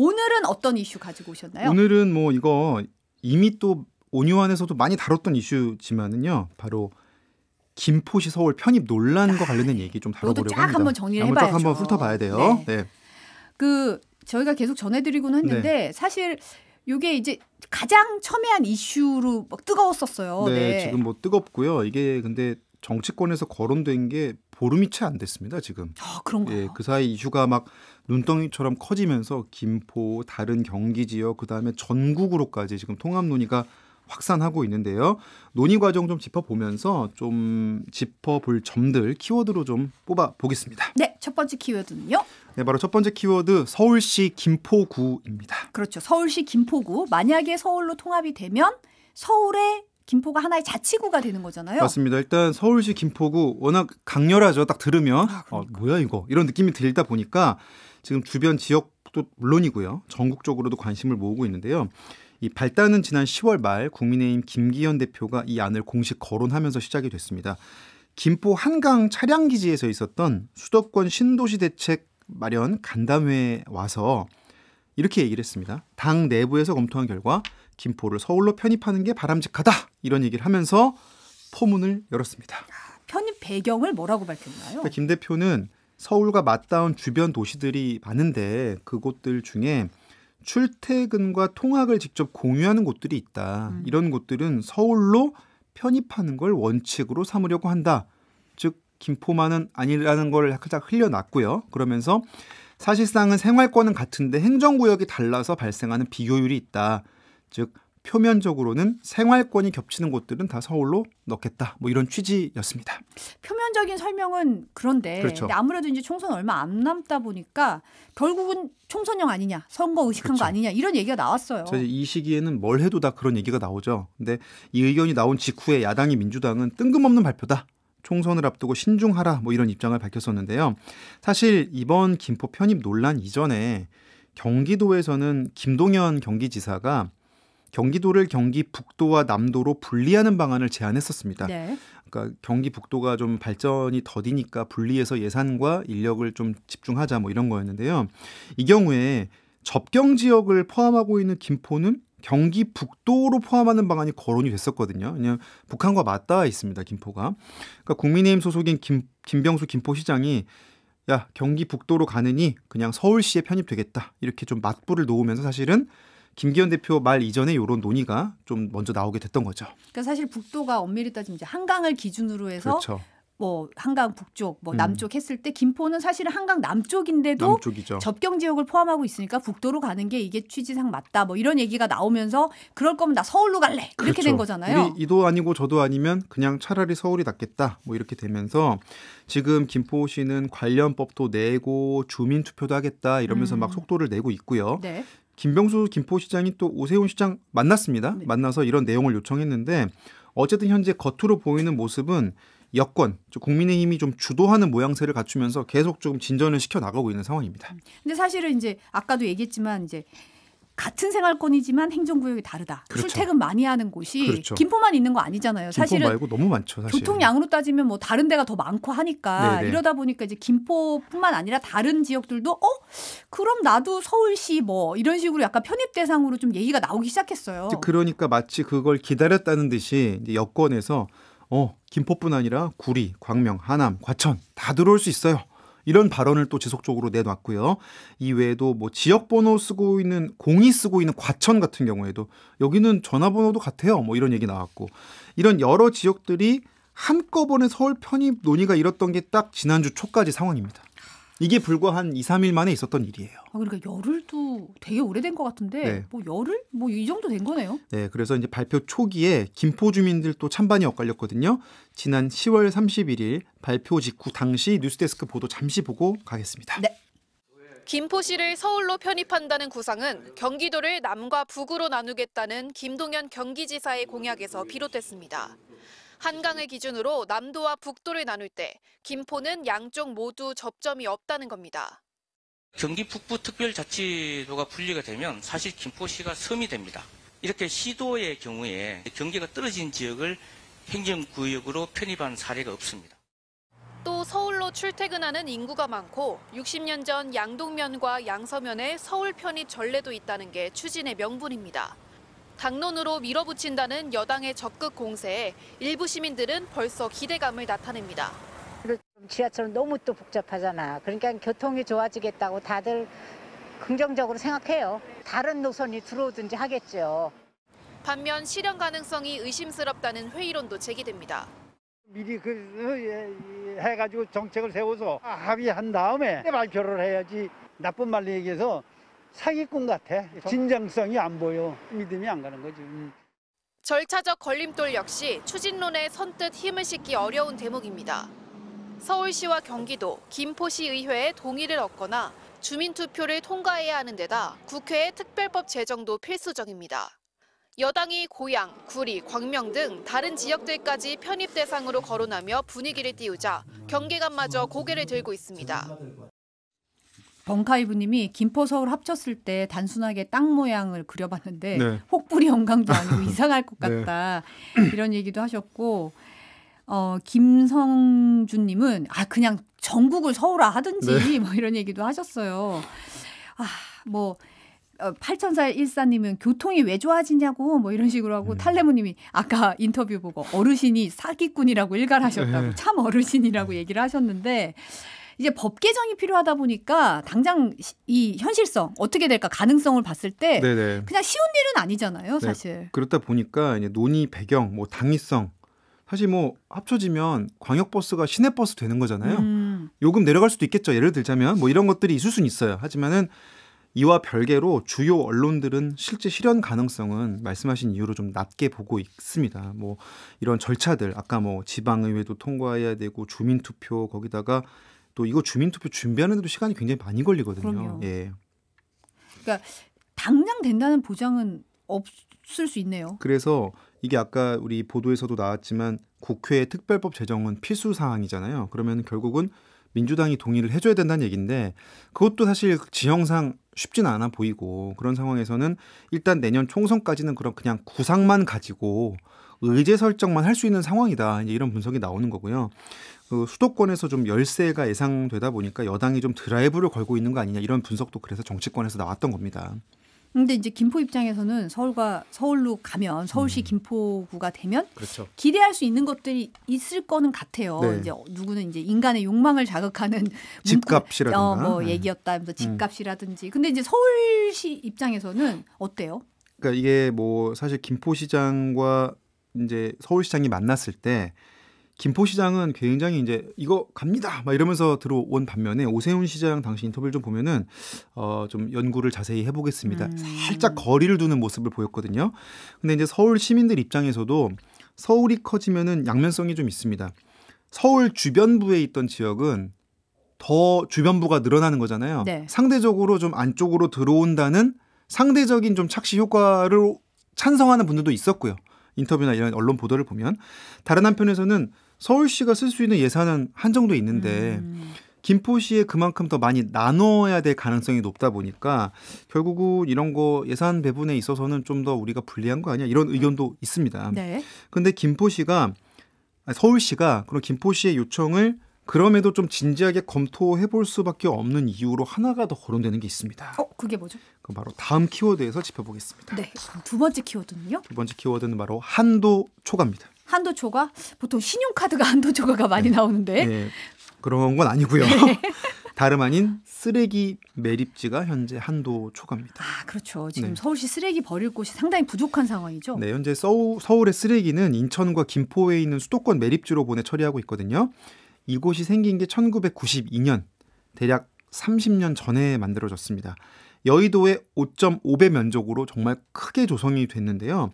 오늘은 어떤 이슈 가지고 오셨나요? 오늘은 뭐 이거 이미 또 온유안에서도 많이 다뤘던 이슈지만은요. 바로 김포시 서울 편입 논란과 아, 관련된 얘기 좀 다뤄보려고 합니다. 한번 정리를 해봐야죠. 한번 훑어봐야 돼요. 네. 네. 그 저희가 계속 전해드리고 했는데 네. 사실 이게 이제 가장 첨예한 이슈로 막 뜨거웠었어요. 네, 네, 지금 뭐 뜨겁고요. 이게 근데 정치권에서 거론된 게 보름이 채 안 됐습니다. 지금. 아, 그런가요? 예, 그 사이 이슈가 막 눈덩이처럼 커지면서 김포, 다른 경기 지역, 그다음에 전국으로까지 지금 통합 논의가 확산하고 있는데요. 논의 과정 좀 짚어보면서 좀 짚어볼 점들 키워드로 좀 뽑아 보겠습니다. 네, 첫 번째 키워드는요. 네, 바로 첫 번째 키워드 서울시 김포구입니다. 그렇죠. 서울시 김포구 만약에 서울로 통합이 되면 서울의 김포가 하나의 자치구가 되는 거잖아요. 맞습니다. 일단 서울시 김포구 워낙 강렬하죠. 딱 들으면 아, 그러니까. 어, 뭐야 이거 이런 느낌이 들다 보니까 지금 주변 지역도 물론이고요. 전국적으로도 관심을 모으고 있는데요. 이 발단은 지난 10월 말 국민의힘 김기현 대표가 이 안을 공식 거론하면서 시작이 됐습니다. 김포 한강 차량 기지에서 있었던 수도권 신도시 대책 마련 간담회 와서 이렇게 얘기를 했습니다. 당 내부에서 검토한 결과 김포를 서울로 편입하는 게 바람직하다 이런 얘기를 하면서 포문을 열었습니다. 편입 배경을 뭐라고 밝혔나요? 그러니까 김 대표는 서울과 맞닿은 주변 도시들이 많은데 그곳들 중에 출퇴근과 통학을 직접 공유하는 곳들이 있다. 음. 이런 곳들은 서울로 편입하는 걸 원칙으로 삼으려고 한다. 즉 김포만은 아니라는 걸 살짝 흘려놨고요. 그러면서 사실상은 생활권은 같은데 행정구역이 달라서 발생하는 비효율이 있다. 즉 표면적으로는 생활권이 겹치는 곳들은 다 서울로 넣겠다. 뭐 이런 취지였습니다. 표면적인 설명은 그런데 그렇죠. 아무래도 이제 총선 얼마 안 남다 보니까 결국은 총선형 아니냐, 선거 의식한 그렇죠. 거 아니냐 이런 얘기가 나왔어요. 이 시기에는 뭘 해도 다 그런 얘기가 나오죠. 근데 이 의견이 나온 직후에 야당이 민주당은 뜬금없는 발표다. 총선을 앞두고 신중하라 뭐 이런 입장을 밝혔었는데요. 사실 이번 김포 편입 논란 이전에 경기도에서는 김동연 경기지사가 경기도를 경기 북도와 남도로 분리하는 방안을 제안했었습니다. 네. 그러니까 경기 북도가 좀 발전이 더디니까 분리해서 예산과 인력을 좀 집중하자 뭐 이런 거였는데요. 이 경우에 접경 지역을 포함하고 있는 김포는 경기 북도로 포함하는 방안이 거론이 됐었거든요. 그냥 북한과 맞닿아 있습니다. 김포가. 그러니까 국민의힘 소속인 김, 김병수 김포시장이 야 경기 북도로 가느니 그냥 서울시에 편입되겠다 이렇게 좀 맞불을 놓으면서 사실은 김기현 대표 말 이전에 이런 논의가 좀 먼저 나오게 됐던 거죠. 그러니까 사실 북도가 엄밀히 따지면 이제 한강을 기준으로 해서 그렇죠. 뭐 한강 북쪽, 뭐 음. 남쪽 했을 때 김포는 사실은 한강 남쪽인데도 남쪽이죠. 접경 지역을 포함하고 있으니까 북도로 가는 게 이게 취지상 맞다. 뭐 이런 얘기가 나오면서 그럴 거면 나 서울로 갈래 이렇게 그렇죠. 된 거잖아요. 우리 이도 아니고 저도 아니면 그냥 차라리 서울이 낫겠다. 뭐 이렇게 되면서 지금 김포시는 관련법도 내고 주민 투표도 하겠다 이러면서 음. 막 속도를 내고 있고요. 네. 김병수 김포시장이 또 오세훈 시장 만났습니다. 네. 만나서 이런 내용을 요청했는데 어쨌든 현재 겉으로 보이는 모습은 여권, 국민의힘이 좀 주도하는 모양새를 갖추면서 계속 조금 진전을 시켜 나가고 있는 상황입니다. 음. 근데 사실은 이제 아까도 얘기했지만 이제 같은 생활권이지만 행정구역이 다르다. 그렇죠. 출퇴근 많이 하는 곳이 그렇죠. 김포만 있는 거 아니잖아요. 김포 사실은 말고 너무 많죠. 사실. 교통량으로 따지면 뭐 다른 데가 더 많고 하니까 네네. 이러다 보니까 이제 김포뿐만 아니라 다른 지역들도 어 그럼 나도 서울시 뭐 이런 식으로 약간 편입 대상으로 좀 얘기가 나오기 시작했어요. 그러니까 마치 그걸 기다렸다는 듯이 여권에서 어 김포뿐 아니라 구리, 광명, 하남, 과천 다 들어올 수 있어요. 이런 발언을 또 지속적으로 내놨고요. 이외에도 뭐 지역 번호 쓰고 있는 공이 쓰고 있는 과천 같은 경우에도 여기는 전화번호도 같아요. 뭐 이런 얘기 나왔고 이런 여러 지역들이 한꺼번에 서울 편입 논의가 이뤘던 게 딱 지난주 초까지 상황입니다. 이게 불과 한 2, 3일 만에 있었던 일이에요. 아, 그러니까 열흘도 되게 오래된 것 같은데 네. 뭐 열흘? 뭐 이 정도 된 거네요. 네, 그래서 이제 발표 초기에 김포 주민들 또 찬반이 엇갈렸거든요. 지난 10월 31일 발표 직후 당시 뉴스데스크 보도 잠시 보고 가겠습니다. 네. 김포시를 서울로 편입한다는 구상은 경기도를 남과 북으로 나누겠다는 김동연 경기지사의 공약에서 비롯됐습니다. 한강을 기준으로 남도와 북도를 나눌 때 김포는 양쪽 모두 접점이 없다는 겁니다. 경기 북부 특별자치도가 분리가 되면 사실 김포시가 섬이 됩니다. 이렇게 시도의 경우에 경계가 떨어진 지역을 행정구역으로 편입한 사례가 없습니다. 또 서울로 출퇴근하는 인구가 많고 60년 전 양동면과 양서면에 서울 편입 전례도 있다는 게 추진의 명분입니다. 당론으로 밀어붙인다는 여당의 적극 공세에 일부 시민들은 벌써 기대감을 나타냅니다. 지하철은 너무 또 복잡하잖아. 그러니까 교통이 좋아지겠다고 다들 긍정적으로 생각해요. 다른 노선이 들어오든지 하겠죠. 반면 실현 가능성이 의심스럽다는 회의론도 제기됩니다. 미리 그 어, 예, 예, 해가지고 정책을 세워서 합의한 다음에 발표를 해야지 나쁜 말로 얘기해서 사기꾼 같아. 그렇죠? 진정성이 안 보여. 믿음이 안 가는 거지. 음. 절차적 걸림돌 역시 추진론에 선뜻 힘을 싣기 어려운 대목입니다. 서울시와 경기도, 김포시 의회의 동의를 얻거나 주민투표를 통과해야 하는 데다 국회의 특별법 제정도 필수적입니다. 여당이 고향 구리, 광명 등 다른 지역들까지 편입 대상으로 거론하며 분위기를 띄우자 경계감마저 고개를 들고 있습니다. 번카이브님이 김포 서울 합쳤을 때 단순하게 땅 모양을 그려봤는데 네. 혹부리 영광도 아니고 이상할 것 네. 같다 네. 이런 얘기도 하셨고 어, 김성준님은 아 그냥 전국을 서울화 하든지 네. 뭐 이런 얘기도 하셨어요. 아뭐 어, 8004 14님은 교통이 왜 좋아지냐고 뭐 이런 식으로 하고 네. 탈레모님이 아까 인터뷰 보고 어르신이 사기꾼이라고 일갈하셨다고 네. 참 어르신이라고 얘기를 하셨는데 이제 법 개정이 필요하다 보니까 당장 이 현실성 어떻게 될까 가능성을 봤을 때 네네. 그냥 쉬운 일은 아니잖아요, 네. 사실. 네. 그렇다 보니까 이제 논의 배경, 뭐 당위성 사실 뭐 합쳐지면 광역버스가 시내버스 되는 거잖아요. 음. 요금 내려갈 수도 있겠죠. 예를 들자면 뭐 이런 것들이 있을 수는 있어요. 하지만은 이와 별개로 주요 언론들은 실제 실현 가능성은 말씀하신 이유로 좀 낮게 보고 있습니다. 뭐 이런 절차들 아까 뭐 지방의회도 통과해야 되고 주민투표 거기다가 또 이거 주민투표 준비하는데도 시간이 굉장히 많이 걸리거든요. 그럼요. 예. 그러니까 당장 된다는 보장은 없을 수 있네요. 그래서 이게 아까 우리 보도에서도 나왔지만 국회 특별법 제정은 필수 사항이잖아요. 그러면 결국은 민주당이 동의를 해줘야 된다는 얘기인데 그것도 사실 지형상 쉽지는 않아 보이고 그런 상황에서는 일단 내년 총선까지는 그럼 그냥 구상만 가지고 의제 설정만 할 수 있는 상황이다. 이제 이런 분석이 나오는 거고요. 그 수도권에서 좀 열세가 예상되다 보니까 여당이 좀 드라이브를 걸고 있는 거 아니냐 이런 분석도 그래서 정치권에서 나왔던 겁니다. 근데 이제 김포 입장에서는 서울과 서울로 가면 서울시 음. 김포구가 되면 그렇죠. 기대할 수 있는 것들이 있을 거는 같아요. 네. 이제 누구는 이제 인간의 욕망을 자극하는 집값이라든가 어, 뭐 네. 얘기였다면서 음. 집값이라든지. 음. 근데 이제 서울시 입장에서는 어때요? 그러니까 이게 뭐 사실 김포시장과 이제 서울시장이 만났을 때 김포시장은 굉장히 이제 이거 갑니다 막 이러면서 들어온 반면에 오세훈 시장 당시 인터뷰를 좀 보면은 어 좀 연구를 자세히 해보겠습니다. 음. 살짝 거리를 두는 모습을 보였거든요. 근데 이제 서울 시민들 입장에서도 서울이 커지면은 양면성이 좀 있습니다. 서울 주변부에 있던 지역은 더 주변부가 늘어나는 거잖아요. 네. 상대적으로 좀 안쪽으로 들어온다는 상대적인 좀 착시 효과를 찬성하는 분들도 있었고요. 인터뷰나 이런 언론 보도를 보면 다른 한편에서는 서울시가 쓸 수 있는 예산은 한정도 있는데 음. 김포시에 그만큼 더 많이 나눠야 될 가능성이 높다 보니까 결국은 이런 거 예산 배분에 있어서는 좀 더 우리가 불리한 거 아니야 이런 의견도 있습니다. 네. 근데 김포시가 서울시가 그런 김포시의 요청을 그럼에도 좀 진지하게 검토해 볼 수밖에 없는 이유로 하나가 더 거론되는 게 있습니다. 어, 그게 뭐죠? 그 바로 다음 키워드에서 짚어보겠습니다. 네, 두 번째 키워드는요? 두 번째 키워드는 바로 한도 초과입니다. 한도 초과? 보통 신용카드가 한도 초과가 많이 네. 나오는데. 네, 그런 건 아니고요. 네. 다름 아닌 쓰레기 매립지가 현재 한도 초과입니다. 아, 그렇죠. 지금 네. 서울시 쓰레기 버릴 곳이 상당히 부족한 상황이죠. 네, 현재 서울, 서울의 쓰레기는 인천과 김포에 있는 수도권 매립지로 보내 처리하고 있거든요. 이곳이 생긴 게 1992년 대략 30년 전에 만들어졌습니다. 여의도의 5.5배 면적으로 정말 크게 조성이 됐는데요.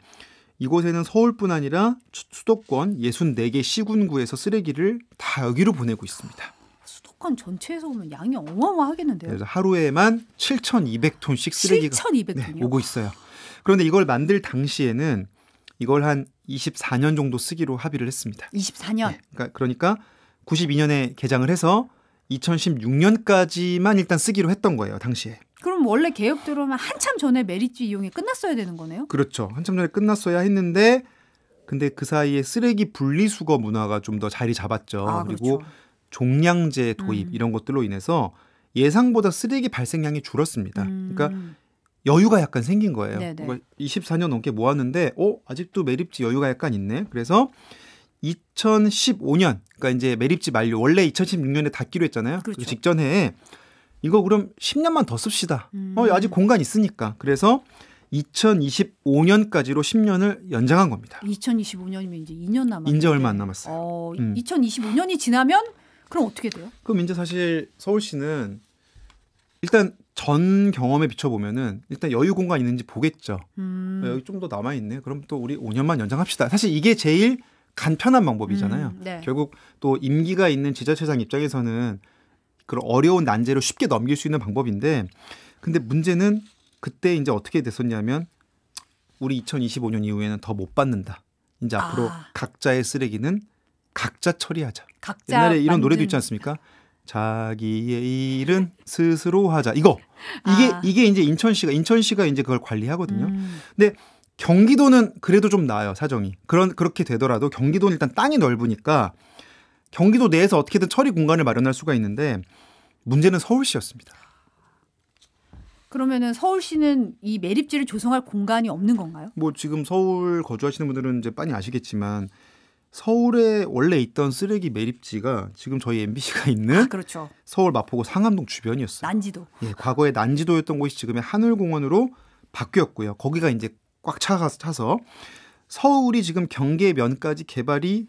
이곳에는 서울뿐 아니라 수도권 64개 시군구에서 쓰레기를 다 여기로 보내고 있습니다. 수도권 전체에서 오면 양이 어마어마하겠는데요. 그래서 하루에만 7,200톤씩 쓰레기가 네, 오고 있어요. 그런데 이걸 만들 당시에는 이걸 한 24년 정도 쓰기로 합의를 했습니다. 24년. 네, 그러니까, 그러니까 92년에 개장을 해서 2016년까지만 일단 쓰기로 했던 거예요, 당시에. 그럼 원래 개혁 들어오면 한참 전에 메리츠 이용이 끝났어야 되는 거네요? 그렇죠. 한참 전에 끝났어야 했는데 근데 그 사이에 쓰레기 분리수거 문화가 좀 더 자리 잡았죠. 아, 그리고 그렇죠. 종량제 도입 음. 이런 것들로 인해서 예상보다 쓰레기 발생량이 줄었습니다. 그러니까 음. 그러니까 여유가 약간 생긴 거예요. 네네. 24년 그러니까 넘게 모았는데 어 아직도 매립지 여유가 약간 있네. 그래서 2015년, 그러니까 이제 매립지 만료, 원래 2016년에 닫기로 했잖아요. 그렇죠. 그 직전에 이거 그럼 10년만 더 씁시다. 어, 음. 어, 아직 공간 있으니까. 그래서 2025년까지로 10년을 연장한 겁니다. 2025년이면 이제 2년 남았어요. 이제 얼마 안 남았어요. 어, 음. 2025년이 지나면 그럼 어떻게 돼요? 그럼 이제 사실 서울시는 일단 전 경험에 비춰보면은 일단 여유 공간 있는지 보겠죠. 음. 어, 여기 좀 더 남아 있네. 그럼 또 우리 5년만 연장합시다. 사실 이게 제일 간편한 방법이잖아요. 음, 네. 결국 또 임기가 있는 지자체장 입장에서는 그런 어려운 난제로 쉽게 넘길 수 있는 방법인데 근데 문제는 그때 이제 어떻게 됐었냐면 우리 2025년 이후에는 더 못 받는다. 이제 앞으로 아. 각자의 쓰레기는 각자 처리하자. 각자 옛날에 이런 만든... 노래도 있지 않습니까? 자기의 일은 스스로 하자. 이거 이게 아. 이게 이제 인천시가 인천시가 이제 그걸 관리하거든요. 음. 근데 경기도는 그래도 좀 나아요 사정이 그런 그렇게 되더라도 경기도는 일단 땅이 넓으니까 경기도 내에서 어떻게든 처리 공간을 마련할 수가 있는데 문제는 서울시였습니다. 그러면은 서울시는 이 매립지를 조성할 공간이 없는 건가요? 뭐 지금 서울 거주하시는 분들은 이제 빤히 아시겠지만 서울에 원래 있던 쓰레기 매립지가 지금 저희 MBC가 아, 있는 아, 그렇죠. 서울 마포구 상암동 주변이었어요. 난지도. 예, 과거에 난지도였던 곳이 지금의 하늘공원으로 바뀌었고요. 거기가 이제 꽉 차서, 차서 서울이 지금 경계면까지 개발이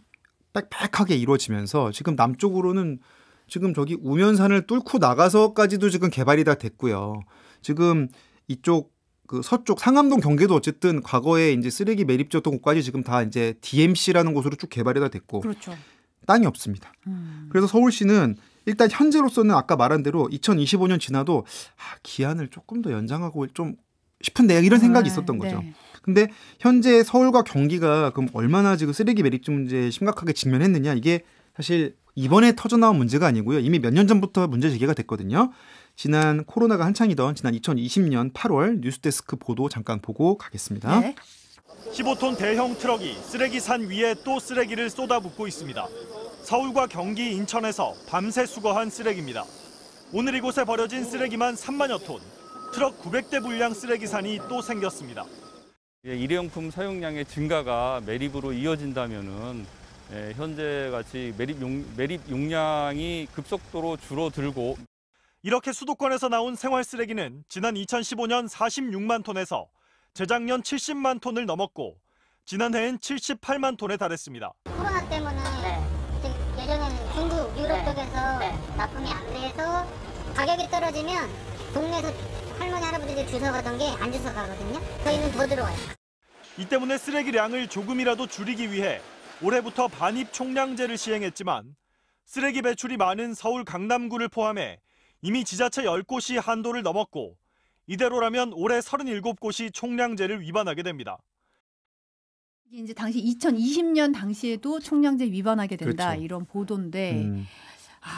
빽빽하게 이루어지면서 지금 남쪽으로는 지금 저기 우면산을 뚫고 나가서까지도 지금 개발이 다 됐고요. 지금 이쪽 그 서쪽 상암동 경계도 어쨌든 과거에 이제 쓰레기 매립지였던 곳까지 지금 다 이제 DMC라는 곳으로 쭉 개발이 다 됐고 그렇죠. 땅이 없습니다. 음. 그래서 서울시는 일단 현재로서는 아까 말한 대로 2025년 지나도 아, 기한을 조금 더 연장하고 좀 싶은데 이런 생각이 네, 있었던 거죠. 네. 근데 현재 서울과 경기가 그럼 얼마나 지금 쓰레기 매립지 문제에 심각하게 직면했느냐 이게 사실 이번에 터져 나온 문제가 아니고요. 이미 몇 년 전부터 문제 제기가 됐거든요. 지난 코로나가 한창이던 지난 2020년 8월 뉴스데스크 보도 잠깐 보고 가겠습니다. 네. 15톤 대형 트럭이 쓰레기 산 위에 또 쓰레기를 쏟아붓고 있습니다. 서울과 경기, 인천에서 밤새 수거한 쓰레기입니다. 오늘 이곳에 버려진 쓰레기만 3만여 톤, 트럭 900대 분량 쓰레기산이 또 생겼습니다. 예, 일회용품 사용량의 증가가 매립으로 이어진다면은 예, 현재 같이 매립, 용, 매립 용량이 급속도로 줄어들고 이렇게 수도권에서 나온 생활 쓰레기는 지난 2015년 46만 톤에서 재작년 70만 톤을 넘었고 지난해엔 78만 톤에 달했습니다. 코로나 때문에 네. 예전에는 중국, 네. 유럽 쪽에서 네. 납품이 안 돼서 가격이 떨어지면 동네에서 할머니 할아버지들 주워 가던 게 안 주워 가거든요. 저희는 더 들어와요. 이 때문에 쓰레기량을 조금이라도 줄이기 위해 올해부터 반입 총량제를 시행했지만 쓰레기 배출이 많은 서울 강남구를 포함해 이미 지자체 10곳이 한도를 넘었고 이대로라면 올해 37곳이 총량제를 위반하게 됩니다. 이제 당시 2020년 당시에도 총량제 위반하게 된다 그렇죠. 이런 보도인데 음.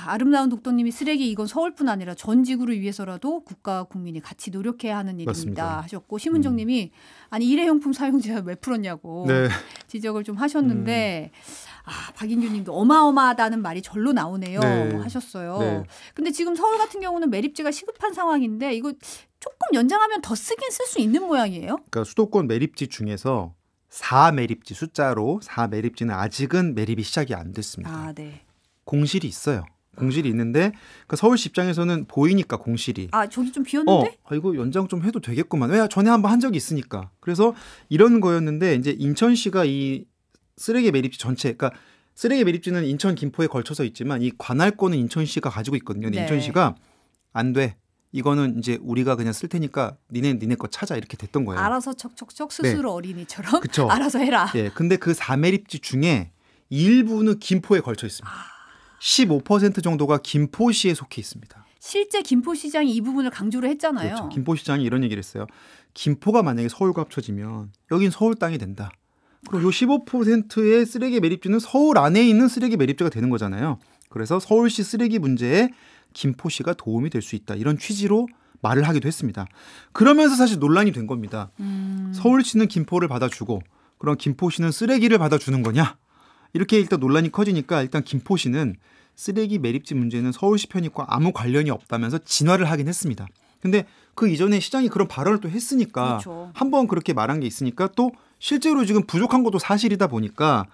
아, 름다운 독도님이 쓰레기 이건 서울뿐 아니라 전 지구를 위해서라도 국가 국민이 같이 노력해야 하는 일입니다 맞습니다. 하셨고 심은정님이 음. 아니 일회용품 사용제가왜 풀었냐고 네. 지적을 좀 하셨는데 음. 아, 박인규님도 어마어마하다는 말이 절로 나오네요 네. 하셨어요. 네. 근데 지금 서울 같은 경우는 매립지가 시급한 상황인데 이거 조금 연장하면 더 쓰긴 쓸 수 있는 모양이에요. 그러니까 수도권 매립지 중에서 4 매립지 숫자로 4 매립지는 아직은 매립이 시작이 안 됐습니다. 아, 네. 공실이 있어요. 공실이 있는데 그 서울시 입장에서는 보이니까 공실이 아 저기 좀 비었는데? 어, 아, 이거 연장 좀 해도 되겠구만. 왜 전에 한 번 한 적이 있으니까. 그래서 이런 거였는데 이제 인천시가 이 쓰레기 매립지 전체 그니까 쓰레기 매립지는 인천 김포에 걸쳐서 있지만 이 관할권은 인천시가 가지고 있거든요. 네. 인천시가 안 돼. 이거는 이제 우리가 그냥 쓸 테니까 니네 니네 거 찾아 이렇게 됐던 거예요. 알아서 척척척 네. 스스로 네. 어린이처럼 그쵸. 알아서 해라. 예. 네, 근데 그4매립지 중에 일부는 김포에 걸쳐 있습니다. 아. 15% 정도가 김포시에 속해 있습니다. 실제 김포시장이 이 부분을 강조를 했잖아요. 그렇죠. 김포시장이 이런 얘기를 했어요. 김포가 만약에 서울과 합쳐지면 여긴 서울 땅이 된다. 그리고 15%의 쓰레기 매립지는 서울 안에 있는 쓰레기 매립지가 되는 거잖아요. 그래서 서울시 쓰레기 문제에 김포시가 도움이 될 수 있다. 이런 취지로 말을 하기도 했습니다. 그러면서 사실 논란이 된 겁니다. 음... 서울시는 김포를 받아주고 그럼 김포시는 쓰레기를 받아주는 거냐? 이렇게 일단 논란이 커지니까 일단 김포시는 쓰레기 매립지 문제는 서울시 편입과 아무 관련이 없다면서 진화를 하긴 했습니다. 근데 그 이전에 시장이 그런 발언을 또 했으니까 그렇죠. 한번 그렇게 말한 게 있으니까 또 실제로 지금 부족한 것도 사실이다 보니까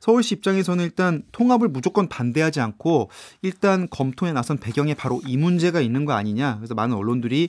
서울시 입장에서는 일단 통합을 무조건 반대하지 않고 일단 검토에 나선 배경에 바로 이 문제가 있는 거 아니냐. 그래서 많은 언론들이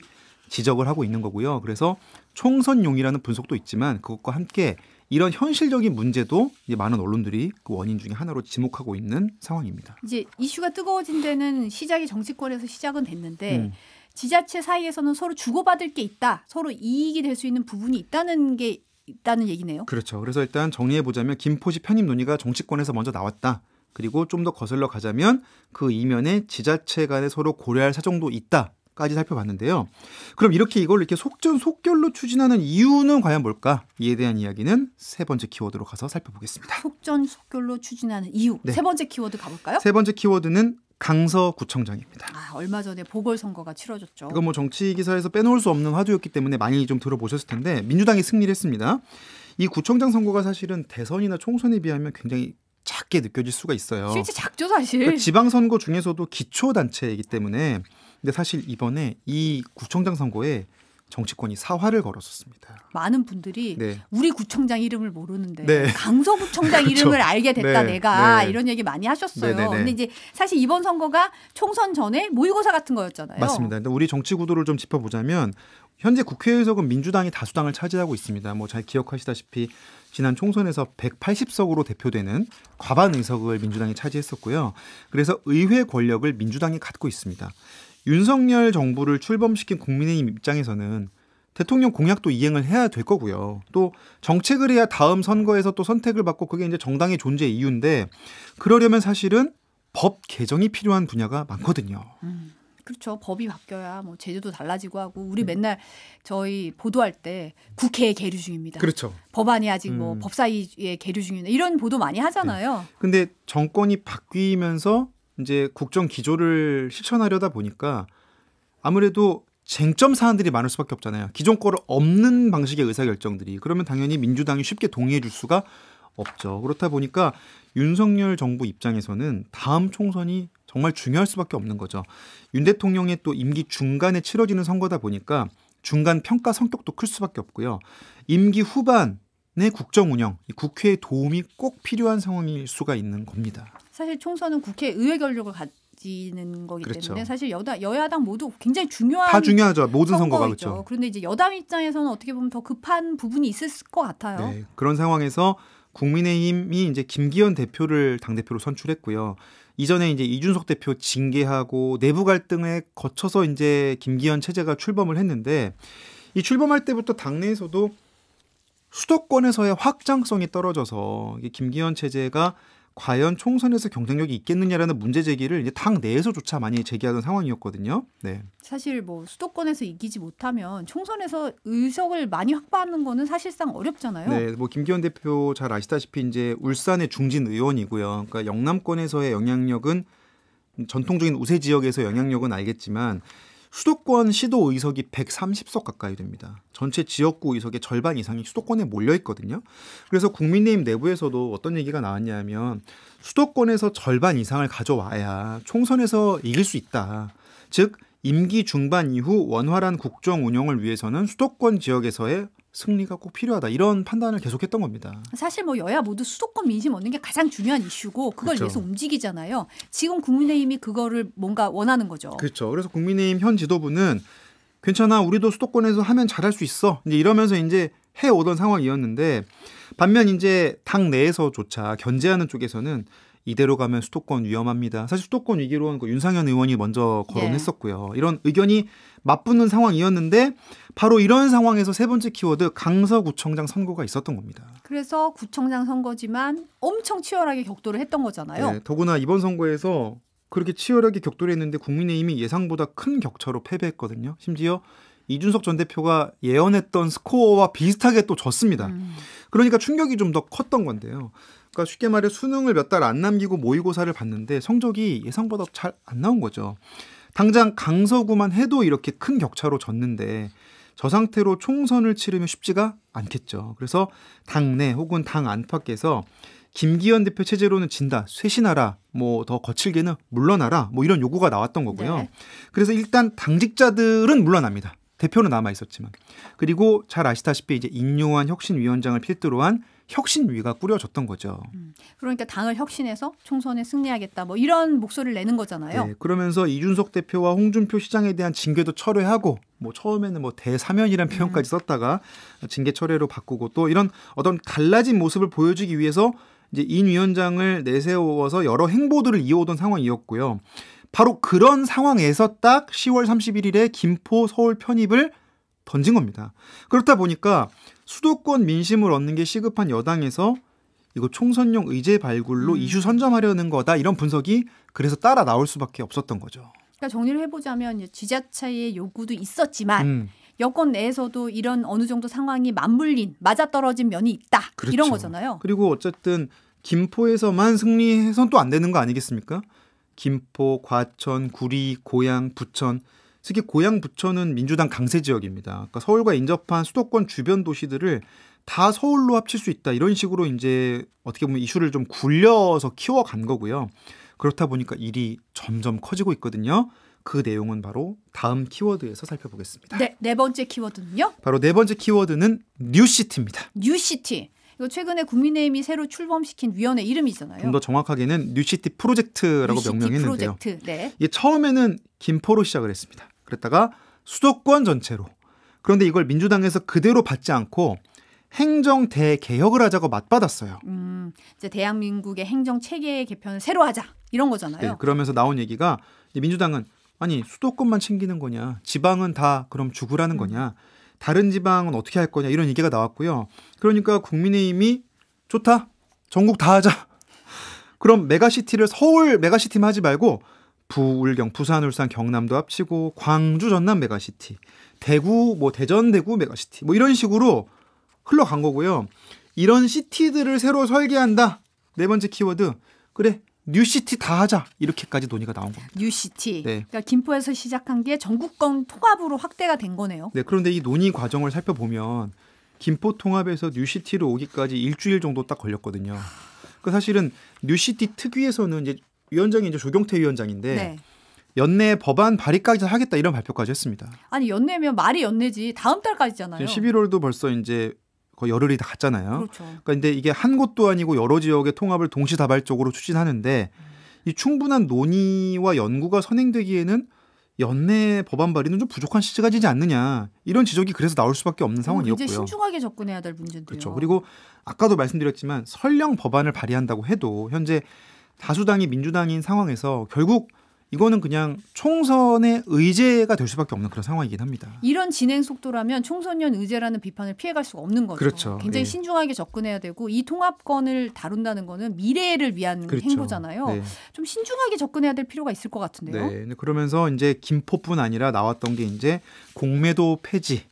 지적을 하고 있는 거고요. 그래서 총선용이라는 분석도 있지만 그것과 함께 이런 현실적인 문제도 많은 언론들이 그 원인 중에 하나로 지목하고 있는 상황입니다. 이제 이슈가 뜨거워진 데는 시작이 정치권에서 시작은 됐는데 음. 지자체 사이에서는 서로 주고받을 게 있다, 서로 이익이 될 수 있는 부분이 있다는 게 있다는 얘기네요. 그렇죠. 그래서 일단 정리해 보자면 김포시 편입 논의가 정치권에서 먼저 나왔다. 그리고 좀 더 거슬러 가자면 그 이면에 지자체 간에 서로 고려할 사정도 있다. 까지 살펴봤는데요. 그럼 이렇게 이걸 이렇게 속전속결로 추진하는 이유는 과연 뭘까? 이에 대한 이야기는 세 번째 키워드로 가서 살펴보겠습니다. 속전속결로 추진하는 이유. 네. 세 번째 키워드 가볼까요? 세 번째 키워드는 강서구청장입니다. 아, 얼마 전에 보궐선거가 치러졌죠. 이건 뭐 정치 기사에서 빼놓을 수 없는 화두였기 때문에 많이 좀 들어보셨을 텐데 민주당이 승리했습니다. 이 구청장 선거가 사실은 대선이나 총선에 비하면 굉장히 작게 느껴질 수가 있어요. 실제 작죠 사실. 그러니까 지방선거 중에서도 기초단체이기 때문에 근데 사실 이번에 이 구청장 선거에 정치권이 사활을 걸었었습니다. 많은 분들이 네. 우리 구청장 이름을 모르는데 네. 강서구청장 그렇죠. 이름을 알게 됐다 네. 내가 네. 이런 얘기 많이 하셨어요. 네, 네, 네. 근데 이제 사실 이번 선거가 총선 전에 모의고사 같은 거였잖아요. 맞습니다. 근데 우리 정치 구도를 좀 짚어보자면 현재 국회의석은 민주당이 다수당을 차지하고 있습니다. 뭐 잘 기억하시다시피 지난 총선에서 180석으로 대표되는 과반 의석을 민주당이 차지했었고요. 그래서 의회 권력을 민주당이 갖고 있습니다. 윤석열 정부를 출범시킨 국민의힘 입장에서는 대통령 공약도 이행을 해야 될 거고요. 또 정책을 해야 다음 선거에서 또 선택을 받고 그게 이제 정당의 존재 이유인데 그러려면 사실은 법 개정이 필요한 분야가 많거든요. 음, 그렇죠. 법이 바뀌어야 뭐 제도도 달라지고 하고 우리 음. 맨날 저희 보도할 때 국회에 계류 중입니다. 그렇죠. 법안이 아직 뭐 음. 뭐 법사위에 계류 중이다 이런 보도 많이 하잖아요. 네. 근데 정권이 바뀌면서 이제 국정 기조를 실천하려다 보니까 아무래도 쟁점 사안들이 많을 수밖에 없잖아요. 기존 거를 없는 방식의 의사결정들이 그러면 당연히 민주당이 쉽게 동의해 줄 수가 없죠. 그렇다 보니까 윤석열 정부 입장에서는 다음 총선이 정말 중요할 수밖에 없는 거죠. 윤 대통령의 또 임기 중간에 치러지는 선거다 보니까 중간 평가 성격도 클 수밖에 없고요. 임기 후반의 국정 운영, 국회의 도움이 꼭 필요한 상황일 수가 있는 겁니다. 사실 총선은 국회 의회 결력을 가지는 거기 그렇죠. 때문에 사실 여당 여야당 모두 굉장히 중요한 다 중요하죠 모든 선거가 그렇죠. 그런데 이제 여당 입장에서는 어떻게 보면 더 급한 부분이 있을 것 같아요. 네, 그런 상황에서 국민의힘이 이제 김기현 대표를 당 대표로 선출했고요. 이전에 이제 이준석 대표 징계하고 내부 갈등에 거쳐서 이제 김기현 체제가 출범을 했는데 이 출범할 때부터 당내에서도 수도권에서의 확장성이 떨어져서 김기현 체제가 과연 총선에서 경쟁력이 있겠느냐라는 문제 제기를 이제 당 내에서조차 많이 제기하던 상황이었거든요. 네. 사실 뭐 수도권에서 이기지 못하면 총선에서 의석을 많이 확보하는 거는 사실상 어렵잖아요. 네, 뭐 김기현 대표 잘 아시다시피 이제 울산의 중진 의원이고요. 그러니까 영남권에서의 영향력은 전통적인 우세 지역에서 영향력은 알겠지만 수도권 시도 의석이 130석 가까이 됩니다. 전체 지역구 의석의 절반 이상이 수도권에 몰려 있거든요. 그래서 국민의힘 내부에서도 어떤 얘기가 나왔냐면 수도권에서 절반 이상을 가져와야 총선에서 이길 수 있다. 즉 임기 중반 이후 원활한 국정 운영을 위해서는 수도권 지역에서의 승리가 꼭 필요하다 이런 판단을 계속했던 겁니다. 사실 뭐 여야 모두 수도권 민심 얻는 게 가장 중요한 이슈고 그걸 그렇죠. 위해서 움직이잖아요. 지금 국민의힘이 그거를 뭔가 원하는 거죠. 그렇죠. 그래서 국민의힘 현 지도부는 괜찮아 우리도 수도권에서 하면 잘할 수 있어 이제 이러면서 이제 해 오던 상황이었는데 반면 이제 당 내에서조차 견제하는 쪽에서는 이대로 가면 수도권 위험합니다. 사실 수도권 위기론 로그 윤상현 의원이 먼저 거론했었고요. 예. 이런 의견이 맞붙는 상황이었는데 바로 이런 상황에서 세 번째 키워드 강서구청장 선거가 있었던 겁니다. 그래서 구청장 선거지만 엄청 치열하게 격돌을 했던 거잖아요. 네, 더구나 이번 선거에서 그렇게 치열하게 격돌했는데 국민의힘이 예상보다 큰 격차로 패배했거든요. 심지어 이준석 전 대표가 예언했던 스코어와 비슷하게 또 졌습니다. 음. 그러니까 충격이 좀 더 컸던 건데요. 그러니까 쉽게 말해 수능을 몇 달 안 남기고 모의고사를 봤는데 성적이 예상보다 잘 안 나온 거죠. 당장 강서구만 해도 이렇게 큰 격차로 졌는데 저 상태로 총선을 치르면 쉽지가 않겠죠. 그래서 당내 혹은 당 안팎에서 김기현 대표 체제로는 진다, 쇄신하라, 뭐 더 거칠게는 물러나라, 뭐 이런 요구가 나왔던 거고요. 네. 그래서 일단 당직자들은 물러납니다. 대표는 남아 있었지만 그리고 잘 아시다시피 이제 인요한 혁신위원장을 필두로 한 혁신위가 꾸려졌던 거죠. 음. 그러니까 당을 혁신해서 총선에 승리하겠다 뭐 이런 목소리를 내는 거잖아요. 네, 그러면서 이준석 대표와 홍준표 시장에 대한 징계도 철회하고 뭐 처음에는 뭐 대사면이란 음. 표현까지 썼다가 징계 철회로 바꾸고 또 이런 어떤 달라진 모습을 보여주기 위해서 이제 인 위원장을 내세워서 여러 행보들을 이어오던 상황이었고요. 바로 그런 상황에서 딱 10월 31일에 김포 서울 편입을 던진 겁니다. 그렇다 보니까 수도권 민심을 얻는 게 시급한 여당에서 이거 총선용 의제 발굴로 음. 이슈 선점하려는 거다 이런 분석이 그래서 따라 나올 수밖에 없었던 거죠. 그러니까 정리를 해보자면 지자체의 요구도 있었지만 음. 여권 내에서도 이런 어느 정도 상황이 맞물린 맞아떨어진 면이 있다 그렇죠. 이런 거잖아요. 그리고 어쨌든 김포에서만 승리해선 또안 되는 거 아니겠습니까? 김포, 과천, 구리, 고양, 부천 특히 고향 부천은 민주당 강세 지역입니다. 그러니까 서울과 인접한 수도권 주변 도시들을 다 서울로 합칠 수 있다 이런 식으로 이제 어떻게 보면 이슈를 좀 굴려서 키워간 거고요. 그렇다 보니까 일이 점점 커지고 있거든요. 그 내용은 바로 다음 키워드에서 살펴보겠습니다. 네, 네 번째 키워드는요? 바로 네 번째 키워드는 뉴시티입니다. 뉴시티. 이거 최근에 국민의힘이 새로 출범시킨 위원회 이름이잖아요. 좀 더 정확하게는 뉴시티 프로젝트라고 뉴시티 명명했는데요. 프로젝트. 네. 이게 처음에는 김포로 시작을 했습니다. 그랬다가 수도권 전체로. 그런데 이걸 민주당에서 그대로 받지 않고 행정 대개혁을 하자고 맞받았어요. 음, 이제 대한민국의 행정 체계 개편을 새로 하자 이런 거잖아요. 네, 그러면서 나온 얘기가 민주당은 아니 수도권만 챙기는 거냐, 지방은 다 그럼 죽으라는 음. 거냐, 다른 지방은 어떻게 할 거냐 이런 얘기가 나왔고요. 그러니까 국민의힘이 좋다, 전국 다 하자. 그럼 메가시티를 서울 메가시티만 하지 말고 부울경, 부산, 울산, 경남도 합치고 광주, 전남 메가시티, 대구, 뭐 대전, 대구 메가시티 뭐 이런 식으로 흘러간 거고요. 이런 시티들을 새로 설계한다. 네 번째 키워드. 그래. 뉴시티 다 하자 이렇게까지 논의가 나온 겁니다. 뉴시티. 네. 그러니까 김포에서 시작한 게 전국권 통합으로 확대가 된 거네요. 네. 그런데 이 논의 과정을 살펴보면 김포 통합에서 뉴시티로 오기까지 일주일 정도 딱 걸렸거든요. 그 사실은 뉴시티 특유에서는 이제 위원장이 이제 조경태 위원장인데 네. 연내 법안 발의까지 하겠다 이런 발표까지 했습니다. 아니 연내면 말이 연내지 다음 달까지잖아요. 11월도 벌써 이제 거의 열흘이 다 갔잖아요. 그렇죠. 그러니까 근데 이게 한 곳도 아니고 여러 지역의 통합을 동시다발적으로 추진하는데 음. 이 충분한 논의와 연구가 선행되기에는 연내 법안 발의는 좀 부족한 시제가 지지 않느냐 이런 지적이 그래서 나올 수밖에 없는 음, 상황이었고요. 이제 신중하게 접근해야 될 문제인데요. 그렇죠. 그리고 아까도 말씀드렸지만 설령 법안을 발의한다고 해도 현재 다수당이 민주당인 상황에서 결국 이거는 그냥 총선의 의제가 될 수밖에 없는 그런 상황이긴 합니다. 이런 진행 속도라면 총선년 의제라는 비판을 피해갈 수가 없는 거죠. 그렇죠. 굉장히 네. 신중하게 접근해야 되고 이 통합권을 다룬다는 거는 미래를 위한 그렇죠. 행보잖아요. 네. 좀 신중하게 접근해야 될 필요가 있을 것 같은데요. 네. 그러면서 이제 김포뿐 아니라 나왔던 게 이제 공매도 폐지,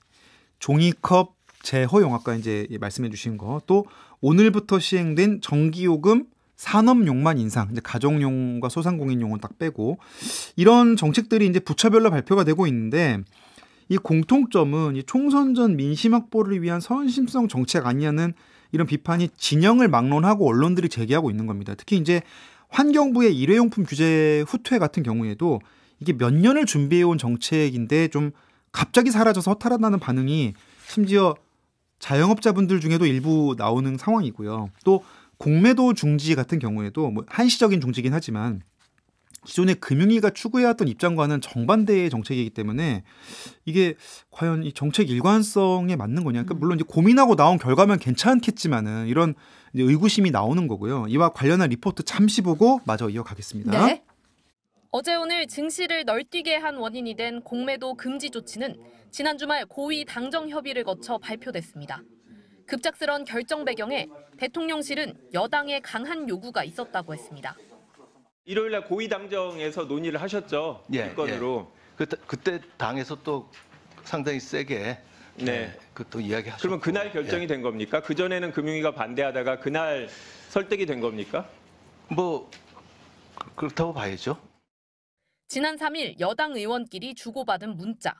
종이컵 재허용 아까 이제 말씀해 주신 거 또 오늘부터 시행된 전기요금 산업용만 인상, 이제 가정용과 소상공인용은 딱 빼고 이런 정책들이 이제 부처별로 발표가 되고 있는데 이 공통점은 이 총선 전 민심 확보를 위한 선심성 정책 아니냐는 이런 비판이 진영을 막론하고 언론들이 제기하고 있는 겁니다. 특히 이제 환경부의 일회용품 규제 후퇴 같은 경우에도 이게 몇 년을 준비해온 정책인데 좀 갑자기 사라져서 허탈하다는 반응이 심지어 자영업자분들 중에도 일부 나오는 상황이고요. 또 공매도 중지 같은 경우에도 뭐 한시적인 중지긴 하지만 기존의 금융위가 추구해왔던 입장과는 정반대의 정책이기 때문에 이게 과연 이 정책 일관성에 맞는 거냐. 그러니까 음. 물론 이제 고민하고 나온 결과면 괜찮겠지만은 이런 의구심이 나오는 거고요. 이와 관련한 리포트 잠시 보고 마저 이어가겠습니다. 네. 어제 오늘 증시를 널뛰게 한 원인이 된 공매도 금지 조치는 지난 주말 고위 당정 협의를 거쳐 발표됐습니다. 급작스런 결정 배경에 대통령실은 여당의 강한 요구가 있었다고 했습니다. 일요일 날 고위 당정에서 논의를 하셨죠. 예, 건으로. 예. 그, 때 당에서 또 상당히 세게 예, 네. 네 그 그또 이야기 하셨 그러면 그날 예. 결정이 예. 된 겁니까? 그 전에는 금융위가 반대하다가 그날 설득이 된 겁니까? 뭐 그렇다고 봐야죠. 지난 3일 여당 의원끼리 주고받은 문자.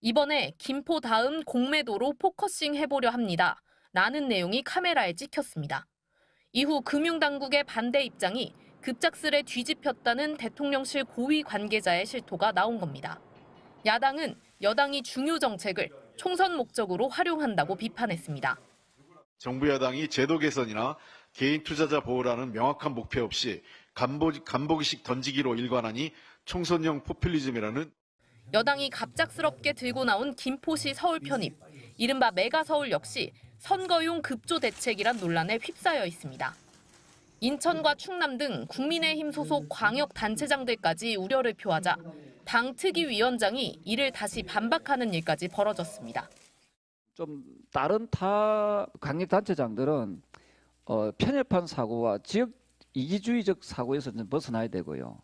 이번에 김포 다음 공매도로 포커싱 해보려 합니다. 라는 내용이 카메라에 찍혔습니다. 이후 금융당국의 반대 입장이 급작스레 뒤집혔다는 대통령실 고위 관계자의 실토가 나온 겁니다. 야당은 여당이 중요 정책을 총선 목적으로 활용한다고 비판했습니다. 정부 야당이 제도 개선이나 개인 투자자 보호라는 명확한 목표 없이 간보기식 던지기로 일관하니 총선형 포퓰리즘이라는 여당이 갑작스럽게 들고 나온 김포시 서울 편입, 이른바 메가 서울 역시 선거용 급조 대책이란 논란에 휩싸여 있습니다. 인천과 충남 등 국민의힘 소속 광역단체장들까지 우려를 표하자 당 특위위원장이 이를 다시 반박하는 일까지 벌어졌습니다. 좀 다른 타 광역단체장들은 어, 편협한 사고와 지역 이기주의적 사고에서 좀 벗어나야 되고요.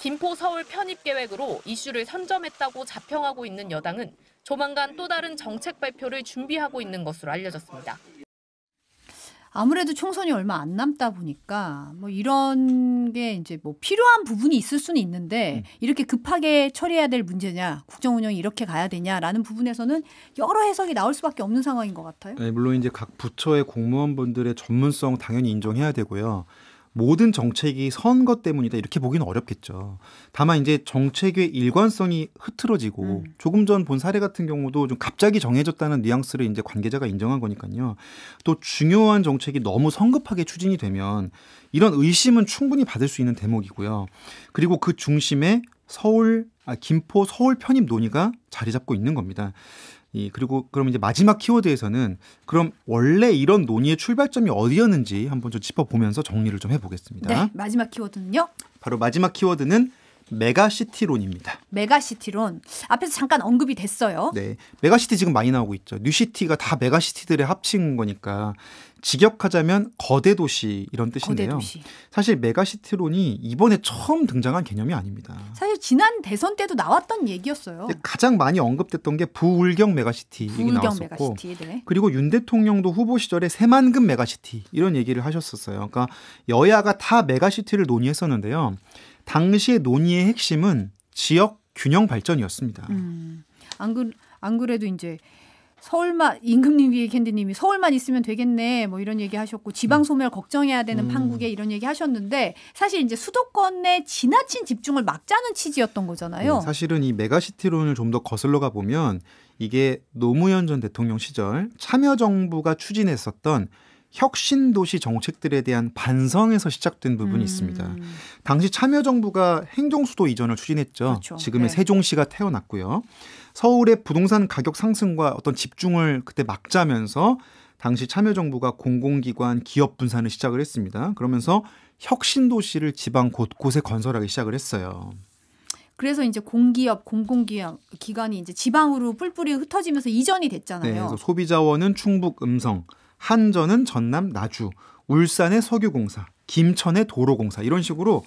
김포 서울 편입 계획으로 이슈를 선점했다고 자평하고 있는 여당은 조만간 또 다른 정책 발표를 준비하고 있는 것으로 알려졌습니다. 아무래도 총선이 얼마 안 남다 보니까 뭐 이런 게 이제 뭐 필요한 부분이 있을 수는 있는데 음. 이렇게 급하게 처리해야 될 문제냐 국정 운영이 이렇게 가야 되냐라는 부분에서는 여러 해석이 나올 수밖에 없는 상황인 것 같아요. 네, 물론 이제 각 부처의 공무원분들의 전문성 당연히 인정해야 되고요. 모든 정책이 선거 때문이다 이렇게 보기는 어렵겠죠. 다만 이제 정책의 일관성이 흐트러지고 음. 조금 전 본 사례 같은 경우도 좀 갑자기 정해졌다는 뉘앙스를 이제 관계자가 인정한 거니까요. 또 중요한 정책이 너무 성급하게 추진이 되면 이런 의심은 충분히 받을 수 있는 대목이고요. 그리고 그 중심에 서울 아, 김포 서울 편입 논의가 자리 잡고 있는 겁니다. 이 그리고 그럼 이제 마지막 키워드에서는 그럼 원래 이런 논의의 출발점이 어디였는지 한번 좀 짚어보면서 정리를 좀 해보겠습니다. 네, 마지막 키워드는요? 바로 마지막 키워드는 메가시티론입니다. 메가시티론 앞에서 잠깐 언급이 됐어요. 네, 메가시티 지금 많이 나오고 있죠. 뉴시티가 다 메가시티들의 합친 거니까 직역하자면 거대 도시 이런 뜻인데요. 거대 도시. 사실 메가시티론이 이번에 처음 등장한 개념이 아닙니다. 사실 지난 대선 때도 나왔던 얘기였어요. 가장 많이 언급됐던 게 부울경 메가시티 얘기 나왔었고, 메가시티, 네. 그리고 윤 대통령도 후보 시절에 새만금 메가시티 이런 얘기를 하셨었어요. 그러니까 여야가 다 메가시티를 논의했었는데요. 당시의 논의의 핵심은 지역 균형 발전이었습니다. 음, 안, 그, 안 그래도 이제 서울만 임금님 위에 캔디님이 서울만 있으면 되겠네 뭐 이런 얘기 하셨고 지방 음. 소멸 걱정해야 되는 음. 판국에 이런 얘기 하셨는데 사실 이제 수도권에 지나친 집중을 막자는 취지였던 거잖아요. 네, 사실은 이 메가시티론을 좀 더 거슬러 가 보면 이게 노무현 전 대통령 시절 참여정부가 추진했었던 혁신 도시 정책들에 대한 반성에서 시작된 부분이 음. 있습니다. 당시 참여정부가 행정수도 이전을 추진했죠. 그렇죠. 지금의 네. 세종시가 태어났고요. 서울의 부동산 가격 상승과 어떤 집중을 그때 막자면서 당시 참여정부가 공공기관 기업 분산을 시작을 했습니다. 그러면서 혁신 도시를 지방 곳곳에 건설하기 시작을 했어요. 그래서 이제 공기업, 공공기관 기관이 이제 지방으로 뿔뿔이 흩어지면서 이전이 됐잖아요. 네, 그래서 소비자원은 충북 음성, 한전은 전남 나주, 울산의 석유공사, 김천의 도로공사 이런 식으로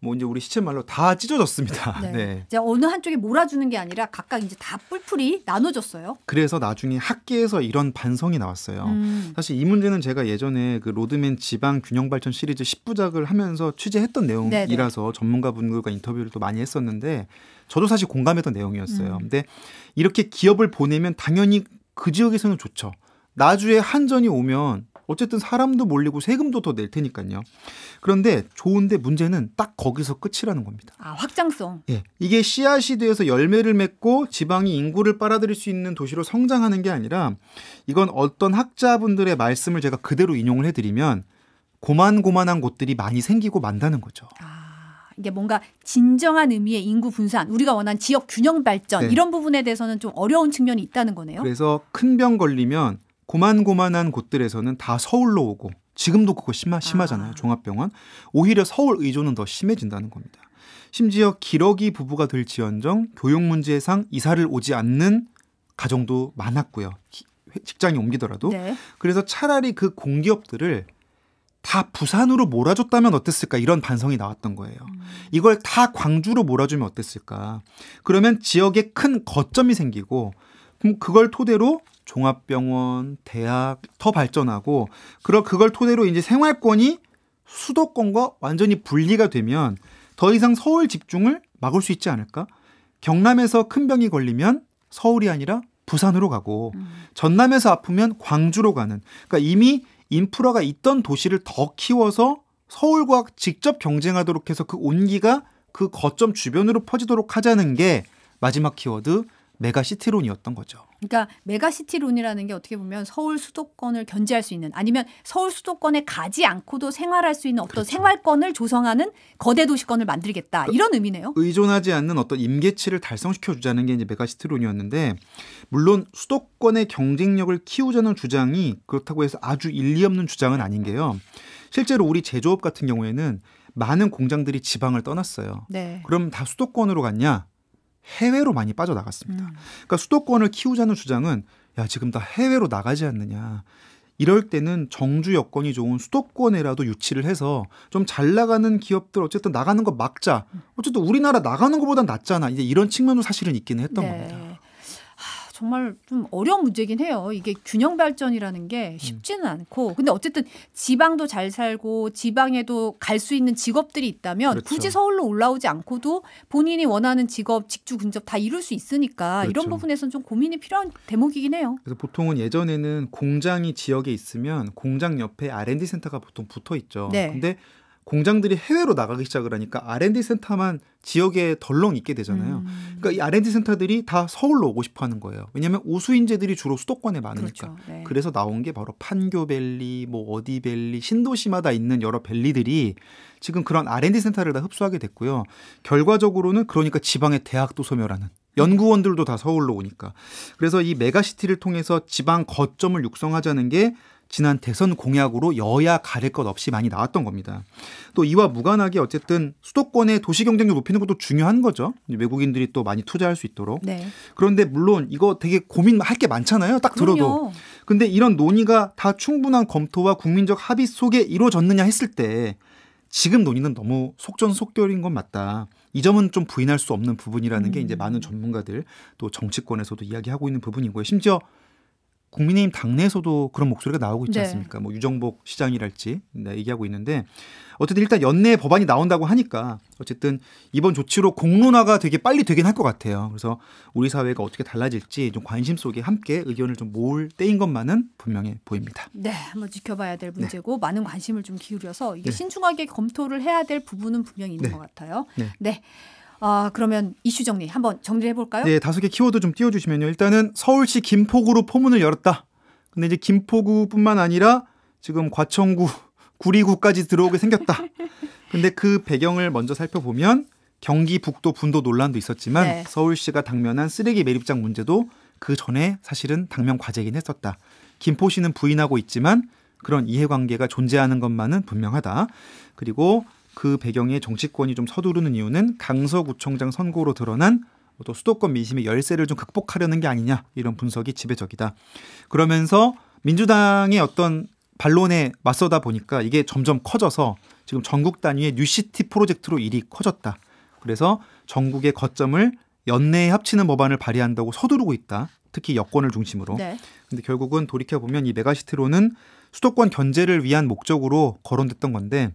뭐 이제 우리 시체말로 다 찢어졌습니다. 네. 네. 이제 어느 한쪽에 몰아주는 게 아니라 각각 이제 다 뿔뿔이 나눠졌어요. 그래서 나중에 학계에서 이런 반성이 나왔어요. 음. 사실 이 문제는 제가 예전에 그 로드맨 지방 균형 발전 시리즈 10부작을 하면서 취재했던 내용이라서 네네. 전문가분들과 인터뷰를 또 많이 했었는데 저도 사실 공감했던 내용이었어요. 음. 근데 이렇게 기업을 보내면 당연히 그 지역에서는 좋죠. 나주에 한전이 오면 어쨌든 사람도 몰리고 세금도 더 낼 테니까요. 그런데 좋은데 문제는 딱 거기서 끝이라는 겁니다. 아, 확장성. 예. 이게 씨앗이 되어서 열매를 맺고 지방이 인구를 빨아들일 수 있는 도시로 성장하는 게 아니라 이건 어떤 학자분들의 말씀을 제가 그대로 인용을 해드리면 고만고만한 곳들이 많이 생기고 만다는 거죠. 아. 이게 뭔가 진정한 의미의 인구 분산, 우리가 원한 지역 균형 발전 네. 이런 부분에 대해서는 좀 어려운 측면이 있다는 거네요. 그래서 큰 병 걸리면 고만고만한 곳들에서는 다 서울로 오고 지금도 그거 심하, 심하잖아요. 아. 종합병원. 오히려 서울 의존은 더 심해진다는 겁니다. 심지어 기러기 부부가 될지연정 교육 문제상 이사를 오지 않는 가정도 많았고요. 직장이 옮기더라도. 네. 그래서 차라리 그 공기업들을 다 부산으로 몰아줬다면 어땠을까 이런 반성이 나왔던 거예요. 음. 이걸 다 광주로 몰아주면 어땠을까? 그러면 지역에 큰 거점이 생기고 그럼 그걸 토대로 종합병원, 대학 더 발전하고 그러 그걸 토대로 이제 생활권이 수도권과 완전히 분리가 되면 더 이상 서울 집중을 막을 수 있지 않을까? 경남에서 큰 병이 걸리면 서울이 아니라 부산으로 가고 음. 전남에서 아프면 광주로 가는 그러니까 이미 인프라가 있던 도시를 더 키워서 서울과 직접 경쟁하도록 해서 그 온기가 그 거점 주변으로 퍼지도록 하자는 게 마지막 키워드 메가시티론이었던 거죠. 그러니까 메가시티론이라는 게 어떻게 보면 서울 수도권을 견제할 수 있는 아니면 서울 수도권에 가지 않고도 생활할 수 있는 어떤 그렇죠. 생활권을 조성하는 거대 도시권을 만들겠다 그 이런 의미네요. 의존하지 않는 어떤 임계치를 달성시켜 주자는 게 이제 메가시티론이었는데 물론 수도권의 경쟁력을 키우자는 주장이 그렇다고 해서 아주 일리 없는 주장은 아닌 게요. 실제로 우리 제조업 같은 경우에는 많은 공장들이 지방을 떠났어요. 네. 그럼 다 수도권으로 갔냐? 해외로 많이 빠져나갔습니다. 음. 그러니까 수도권을 키우자는 주장은 야 지금 다 해외로 나가지 않느냐. 이럴 때는 정주 여건이 좋은 수도권에라도 유치를 해서 좀 잘 나가는 기업들 어쨌든 나가는 거 막자. 음. 어쨌든 우리나라 나가는 것보다 낫잖아. 이제 이런 측면도 사실은 있기는 했던 네. 겁니다. 정말 좀 어려운 문제긴 해요. 이게 균형 발전이라는 게 음. 쉽지는 않고. 근데 어쨌든 지방도 잘 살고 지방에도 갈 수 있는 직업들이 있다면 그렇죠. 굳이 서울로 올라오지 않고도 본인이 원하는 직업, 직주 근접 다 이룰 수 있으니까 그렇죠. 이런 부분에서는 좀 고민이 필요한 대목이긴 해요. 그래서 보통은 예전에는 공장이 지역에 있으면 공장 옆에 R&D 센터가 보통 붙어 있죠. 네. 근데 공장들이 해외로 나가기 시작을 하니까 R&D 센터만 지역에 덜렁 있게 되잖아요. 음. 그러니까 이 R&D 센터들이 다 서울로 오고 싶어 하는 거예요. 왜냐하면 우수 인재들이 주로 수도권에 많으니까. 그렇죠. 네. 그래서 나온 게 바로 판교밸리, 뭐 어디밸리, 신도시마다 있는 여러 밸리들이 지금 그런 R&D 센터를 다 흡수하게 됐고요. 결과적으로는 그러니까 지방의 대학도 소멸하는 연구원들도 다 서울로 오니까. 그래서 이 메가시티를 통해서 지방 거점을 육성하자는 게 지난 대선 공약으로 여야 가릴 것 없이 많이 나왔던 겁니다. 또 이와 무관하게 어쨌든 수도권의 도시 경쟁력 높이는 것도 중요한 거죠. 외국인들이 또 많이 투자할 수 있도록. 네. 그런데 물론 이거 되게 고민할 게 많잖아요. 딱 들어도. 근데 이런 논의가 다 충분한 검토와 국민적 합의 속에 이루어졌느냐 했을 때 지금 논의는 너무 속전속결인 건 맞다. 이 점은 좀 부인할 수 없는 부분이라는 음. 게 이제 많은 전문가들 또 정치권에서도 이야기하고 있는 부분이고요. 심지어 국민의힘 당내에서도 그런 목소리가 나오고 있지 네. 않습니까? 뭐 유정복 시장이랄지 네, 얘기하고 있는데 어쨌든 일단 연내에 법안이 나온다고 하니까 어쨌든 이번 조치로 공론화가 되게 빨리 되긴 할 것 같아요. 그래서 우리 사회가 어떻게 달라질지 좀 관심 속에 함께 의견을 좀 모을 때인 것만은 분명해 보입니다. 네, 한번 지켜봐야 될 네. 문제고 네. 많은 관심을 좀 기울여서 이게 네. 신중하게 검토를 해야 될 부분은 분명히 있는 네. 것 같아요. 네. 아, 그러면 이슈 정리 한번 정리해 볼까요? 네, 다섯 개 키워드 좀 띄워 주시면요. 일단은 서울시 김포구로 포문을 열었다. 근데 이제 김포구뿐만 아니라 지금 과천구, 구리구까지 들어오게 생겼다. 근데 그 배경을 먼저 살펴보면 경기북도 분도 논란도 있었지만 네. 서울시가 당면한 쓰레기 매립장 문제도 그 전에 사실은 당면 과제긴 했었다. 김포시는 부인하고 있지만 그런 이해관계가 존재하는 것만은 분명하다. 그리고 그 배경에 정치권이 좀 서두르는 이유는 강서구청장 선거로 드러난 뭐 또 수도권 민심의 열세를 좀 극복하려는 게 아니냐 이런 분석이 지배적이다. 그러면서 민주당의 어떤 반론에 맞서다 보니까 이게 점점 커져서 지금 전국 단위의 뉴시티 프로젝트로 일이 커졌다. 그래서 전국의 거점을 연내에 합치는 법안을 발의한다고 서두르고 있다. 특히 여권을 중심으로. 네. 근데 결국은 돌이켜 보면 이 메가시티로는 수도권 견제를 위한 목적으로 거론됐던 건데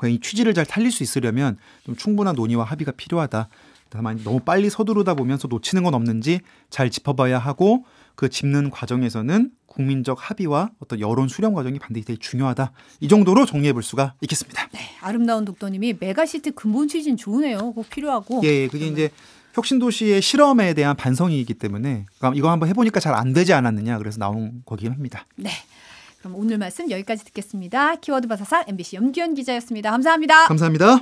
그냥 이 취지를 잘 살릴 수 있으려면 좀 충분한 논의와 합의가 필요하다. 다만 너무 빨리 서두르다 보면서 놓치는 건 없는지 잘 짚어봐야 하고 그 짚는 과정에서는 국민적 합의와 어떤 여론 수렴 과정이 반드시 되게 중요하다. 이 정도로 정리해 볼 수가 있겠습니다. 네, 아름다운 독도님이 메가시티 근본 취지는 좋으네요. 꼭 필요하고. 예, 예. 그게 그러면. 이제 혁신도시의 실험에 대한 반성이기 때문에 그러 그러니까 이거 한번 해보니까 잘 안 되지 않았느냐 그래서 나온 거긴 합니다. 네, 그럼 오늘 말씀 여기까지 듣겠습니다. 키워드 바사상 MBC 염기현 기자였습니다. 감사합니다. 감사합니다.